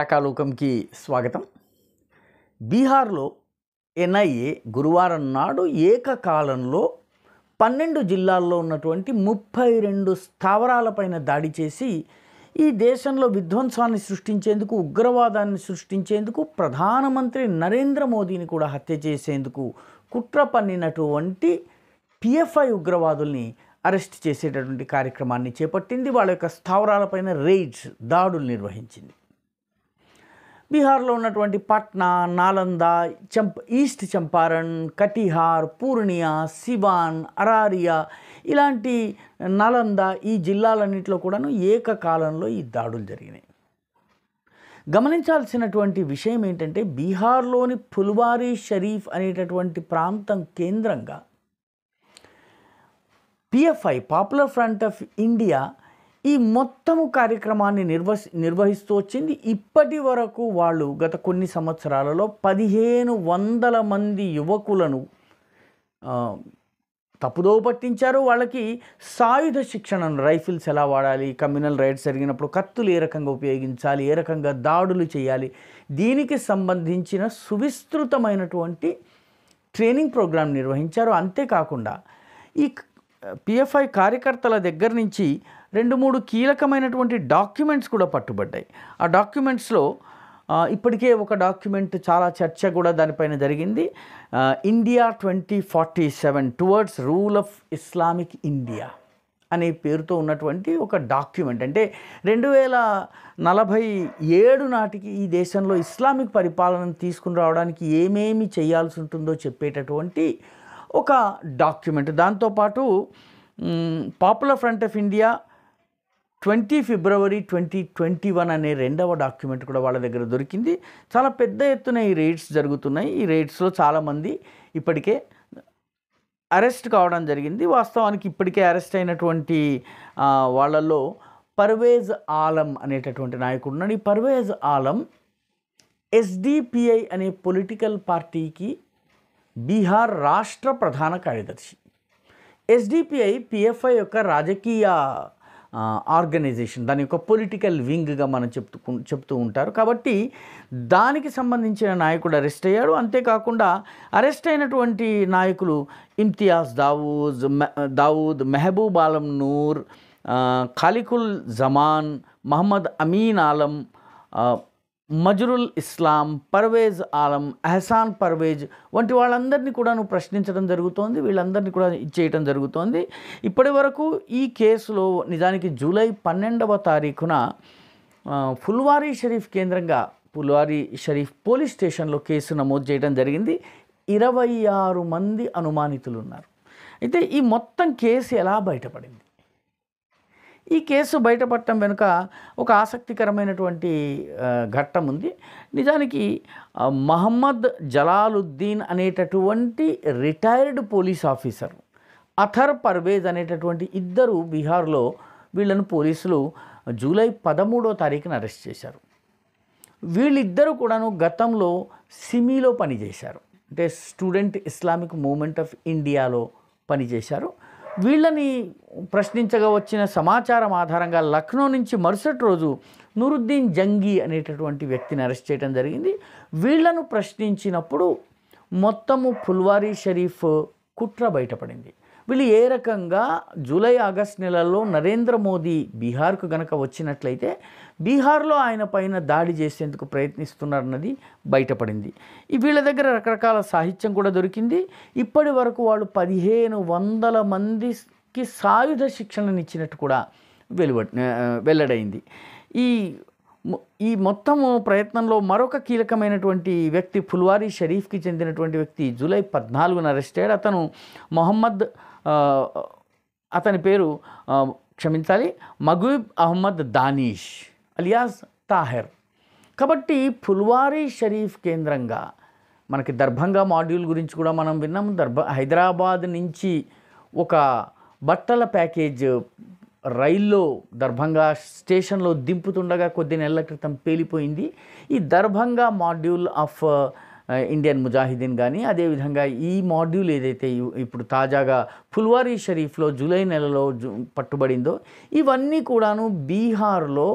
రకాలూకంకి స్వాగతం బీహార్లో ఎన్ఐఏ గురువారం నాడు ఏకకాలంలో పన్నెండు జిల్లాల్లో ఉన్నటువంటి ముప్పై రెండు స్థావరాలపైన దాడి చేసి ఈ దేశంలో విధ్వంసాన్ని సృష్టించేందుకు ఉగ్రవాదాన్ని సృష్టించేందుకు ప్రధానమంత్రి నరేంద్ర మోదీని కూడా హత్య చేసేందుకు కుట్ర పన్నినటువంటి పిఎఫ్ఐ ఉగ్రవాదుల్ని అరెస్ట్ చేసేటటువంటి కార్యక్రమాన్ని చేపట్టింది వాళ్ళ యొక్క స్థావరాలపైన రేడ్స్ దాడులు నిర్వహించింది బీహార్లో ఉన్నటువంటి పట్నా నాలందా చంప్ ఈస్ట్ చంపారణ్ కటిహార్ పూర్ణియా సివాన్ అరారియా ఇలాంటి నాలందా ఈ జిల్లాలన్నింటిలో కూడాను ఏకకాలంలో ఈ దాడులు జరిగినాయి గమనించాల్సినటువంటి విషయం ఏంటంటే బీహార్లోని ఫుల్వారీ షరీఫ్ అనేటటువంటి ప్రాంతం కేంద్రంగా PFI popular front of India ఈ మొత్తము కార్యక్రమాన్ని నిర్వ నిర్వహిస్తూ వచ్చింది ఇప్పటి వరకు వాళ్ళు గత కొన్ని సంవత్సరాలలో పదిహేను వందల మంది యువకులను తప్పుదో పట్టించారు వాళ్ళకి సాయుధ శిక్షణను రైఫిల్స్ ఎలా వాడాలి కమ్యూనల్ రైడ్స్ జరిగినప్పుడు కత్తులు ఏ రకంగా ఉపయోగించాలి ఏ రకంగా దాడులు చేయాలి దీనికి సంబంధించిన సువిస్తృతమైనటువంటి ట్రైనింగ్ ప్రోగ్రాం నిర్వహించారు అంతేకాకుండా ఈ పిఎఫ్ఐ కార్యకర్తల దగ్గర నుంచి రెండు మూడు కీలకమైనటువంటి డాక్యుమెంట్స్ కూడా పట్టుబడ్డాయి ఆ డాక్యుమెంట్స్లో ఇప్పటికే ఒక డాక్యుమెంట్ చాలా చర్చ కూడా దానిపైన జరిగింది India twenty forty seven towards rule of Islamic India అనే పేరుతో ఉన్నటువంటి ఒక డాక్యుమెంట్ అంటే రెండు వేల నలభై ఏడు నాటికి ఈ దేశంలో ఇస్లామిక్ పరిపాలన తీసుకుని రావడానికి ఏమేమి చేయాల్సి ఉంటుందో చెప్పేటటువంటి ఒక డాక్యుమెంట్ దాంతోపాటు popular front of India twenty February twenty twenty one అనే రెండవ డాక్యుమెంట్ కూడా వాళ్ళ దగ్గర దొరికింది చాలా పెద్ద ఎత్తున ఈ రేట్స్ జరుగుతున్నాయి ఈ రేట్స్లో చాలామంది ఇప్పటికే అరెస్ట్ కావడం జరిగింది వాస్తవానికి ఇప్పటికే అరెస్ట్ అయినటువంటి వాళ్ళలో పర్వేజ్ ఆలం అనేటటువంటి నాయకుడు ఉన్నాడు ఈ పర్వేజ్ ఆలం ఎస్డిపిఐ అనే పొలిటికల్ పార్టీకి బీహార్ రాష్ట్ర ప్రధాన కార్యదర్శి ఎస్డిపిఐ పిఎఫ్ఐ యొక్క రాజకీయ ఆర్గనైజేషన్ దాని యొక్క పొలిటికల్ వింగ్గా మనం చెప్తూ చెప్తూ ఉంటారు కాబట్టి దానికి సంబంధించిన నాయకుడు అరెస్ట్ అయ్యాడు అంతేకాకుండా అరెస్ట్ అయినటువంటి నాయకులు ఇమ్తియాజ్ దావూద్ దావూద్ మెహబూబ్ ఆలం నూర్ ఖాలికుల్ జమాన్ మహమ్మద్ అమీన్ ఆలం మజరుల్ ఇస్లాం పర్వేజ్ ఆలం అహసాన్ పర్వేజ్ వంటి వాళ్ళందరినీ కూడాను ప్రశ్నించడం జరుగుతోంది వీళ్ళందరినీ కూడా ఇచ్చేయటం జరుగుతోంది ఇప్పటి వరకు ఈ కేసులో నిజానికి జూలై పన్నెండవ తారీఖున ఫుల్వారీ షరీఫ్ కేంద్రంగా ఫుల్వారీ షరీఫ్ పోలీస్ స్టేషన్లో కేసు నమోదు చేయడం జరిగింది ఇరవై ఆరు మంది అనుమానితులు ఉన్నారు అయితే ఈ మొత్తం కేసు ఎలా బయటపడింది ఈ కేసు బయటపడటం వెనుక ఒక ఆసక్తికరమైనటువంటి ఘట్టం ఉంది నిజానికి మహమ్మద్ జలాలుద్దీన్ అనేటటువంటి retired police officer Athar Parvez అనేటటువంటి ఇద్దరు బీహార్లో వీళ్ళను పోలీసులు జూలై పదమూడో తారీఖున అరెస్ట్ చేశారు వీళ్ళిద్దరూ కూడాను గతంలో సిమీలో పనిచేశారు అంటే స్టూడెంట్ ఇస్లామిక్ మూమెంట్ ఆఫ్ ఇండియాలో పనిచేశారు వీళ్ళని ప్రశ్నించగా వచ్చిన సమాచారం ఆధారంగా లక్నో నుంచి మరుసటి రోజు నూరుద్దీన్ జంగీ అనేటటువంటి వ్యక్తిని అరెస్ట్ చేయడం జరిగింది వీళ్లను ప్రశ్నించినప్పుడు మొత్తము ఫుల్వారీ షరీఫ్ కుట్ర బయటపడింది వీళ్ళు ఏ రకంగా జూలై ఆగస్ట్ నెలల్లో నరేంద్ర మోదీ బీహార్కు గనక వచ్చినట్లయితే బీహార్లో ఆయన పైన దాడి చేసేందుకు ప్రయత్నిస్తున్నారన్నది బయటపడింది వీళ్ళ దగ్గర రకరకాల సాహిత్యం కూడా దొరికింది ఇప్పటి వరకు వాళ్ళు పదిహేను వందల మందికి సాయుధ శిక్షణనిచ్చినట్టు కూడా వెలువ వెల్లడైంది ఈ ఈ మొత్తము ప్రయత్నంలో మరొక కీలకమైనటువంటి వ్యక్తి ఫుల్వారీ షరీఫ్కి చెందినటువంటి వ్యక్తి జూలై పద్నాలుగున అరెస్ట్ అయ్యాడు అతను మొహమ్మద్ అతని పేరు క్షమించాలి మగుబ్ అహ్మద్ దానీష్ అలియాస్ తాహెర్ కాబట్టి ఫుల్వారీ షరీఫ్ కేంద్రంగా మనకి దర్భంగా మాడ్యూల్ గురించి కూడా మనం విన్నాము దర్భ హైదరాబాద్ నుంచి ఒక బట్టల ప్యాకేజ్ రైల్లో దర్భంగా స్టేషన్లో దింపుతుండగా కొద్ది నెలల క్రితం పేలిపోయింది ఈ Darbhanga module of Indian Mujahideen కానీ అదేవిధంగా ఈ మాడ్యూల్ ఏదైతే ఇప్పుడు తాజాగా ఫుల్వారీ షరీఫ్లో జూలై నెలలో పట్టుబడిందో ఇవన్నీ కూడాను బీహార్లో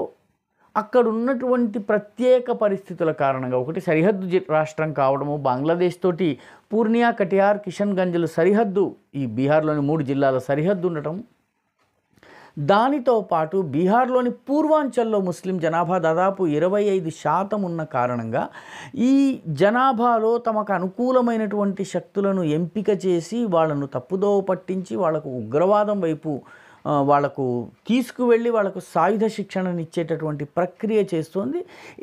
అక్కడ ఉన్నటువంటి ప్రత్యేక పరిస్థితుల కారణంగా ఒకటి సరిహద్దు రాష్ట్రం కావడము బంగ్లాదేశ్ తోటి పూర్ణియా కటియార్ కిషన్గంజ్లు సరిహద్దు ఈ బీహార్లోని మూడు జిల్లాల సరిహద్దు ఉండటం దానితో పాటు బీహార్లోని పూర్వాంచల్లో ముస్లిం జనాభా దాదాపు ఇరవై ఐదు శాతం ఉన్న కారణంగా ఈ జనాభాలో తమకు అనుకూలమైనటువంటి శక్తులను ఎంపిక చేసి వాళ్ళను తప్పుదోవ పట్టించి వాళ్లకు ఉగ్రవాదం వైపు వాళ్లకు తీసుకువెళ్ళి వాళ్లకు సాయుధ శిక్షణనిచ్చేటటువంటి ప్రక్రియ చేస్తోంది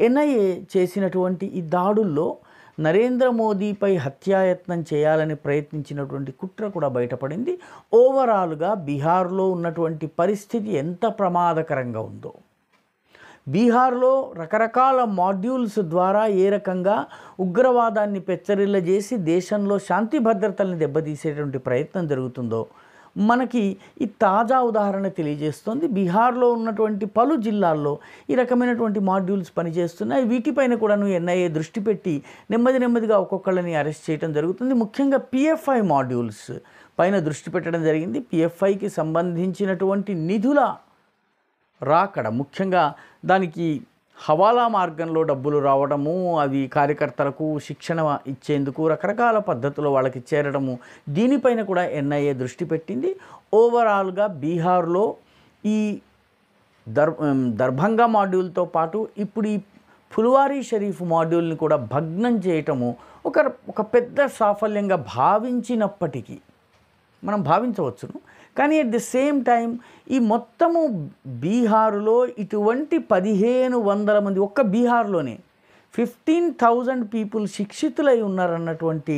ఎన్ఐఏ చేసినటువంటి ఈ దాడుల్లో నరేంద్ర మోదీపై హత్యాయత్నం చేయాలని ప్రయత్నించినటువంటి కుట్ర కూడా బయటపడింది ఓవరాల్గా బీహార్లో ఉన్నటువంటి పరిస్థితి ఎంత ప్రమాదకరంగా ఉందో బీహార్లో రకరకాల మాడ్యూల్స్ ద్వారా ఏ రకంగా ఉగ్రవాదాన్ని పెచ్చరిల్ల చేసి దేశంలో శాంతి భద్రతల్ని దెబ్బతీసేటువంటి ప్రయత్నం జరుగుతుందో మనకి ఈ తాజా ఉదాహరణ తెలియజేస్తుంది బీహార్లో ఉన్నటువంటి పలు జిల్లాల్లో ఈ రకమైనటువంటి మాడ్యూల్స్ పనిచేస్తున్నాయి వీటిపైన కూడాను ఎన్ఐఏ దృష్టి పెట్టి నెమ్మది నెమ్మదిగా ఒక్కొక్కళ్ళని అరెస్ట్ చేయడం జరుగుతుంది ముఖ్యంగా పిఎఫ్ఐ మాడ్యూల్స్ పైన దృష్టి పెట్టడం జరిగింది పిఎఫ్ఐకి సంబంధించినటువంటి నిధుల రాకడ ముఖ్యంగా దానికి హవాలా మార్గంలో డబ్బులు రావడము అవి కార్యకర్తలకు శిక్షణ ఇచ్చేందుకు రకరకాల పద్ధతులు వాళ్ళకి చేరడము దీనిపైన కూడా ఎన్ఐఏ దృష్టి పెట్టింది ఓవరాల్గా బీహార్లో ఈ దర్ దర్భంగా మాడ్యూల్తో పాటు ఇప్పుడు ఈ ఫుల్వారీ షరీఫ్ మాడ్యూల్ని కూడా భగ్నం చేయటము ఒక ఒక పెద్ద సాఫల్యంగా భావించినప్పటికీ మనం భావించవచ్చును కానీ అట్ ది సేమ్ టైం ఈ మొత్తము బీహారులో ఇటువంటి పదిహేను వందల మంది ఒక్క బీహార్లోనే ఫిఫ్టీన్ థౌజండ్ పీపుల్ శిక్షితులై ఉన్నారన్నటువంటి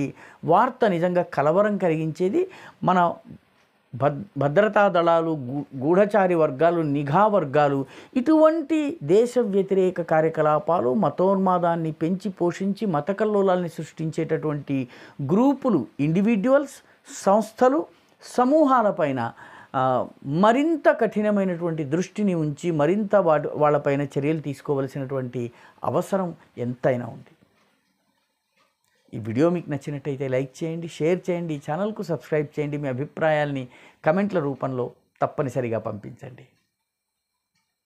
వార్త నిజంగా కలవరం కలిగించేది మన భద్రతా దళాలు గూఢచారి వర్గాలు నిఘా వర్గాలు ఇటువంటి దేశ వ్యతిరేక కార్యకలాపాలు మతోన్మాదాన్ని పెంచి పోషించి మత కల్లోలాల్ని సృష్టించేటటువంటి గ్రూపులు ఇండివిజువల్స్ సంస్థలు సమూహాలపైన మరింత కఠినమైనటువంటి దృష్టిని ఉంచి మరింత వాటి వాళ్ళపైన చర్యలు తీసుకోవలసినటువంటి అవసరం ఎంతైనా ఉంది ఈ వీడియో మీకు నచ్చినట్టయితే లైక్ చేయండి షేర్ చేయండి ఛానల్కు సబ్స్క్రైబ్ చేయండి మీ అభిప్రాయాల్ని కమెంట్ల రూపంలో తప్పనిసరిగా పంపించండి